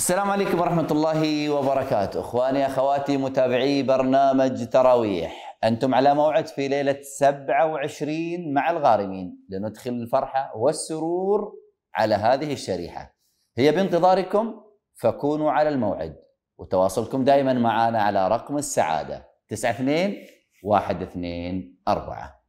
السلام عليكم ورحمة الله وبركاته أخواني أخواتي متابعي برنامج تراويح أنتم على موعد في ليلة 27 مع الغارمين لندخل الفرحة والسرور على هذه الشريحة هي بانتظاركم فكونوا على الموعد وتواصلكم دائما معنا على رقم السعادة 92 124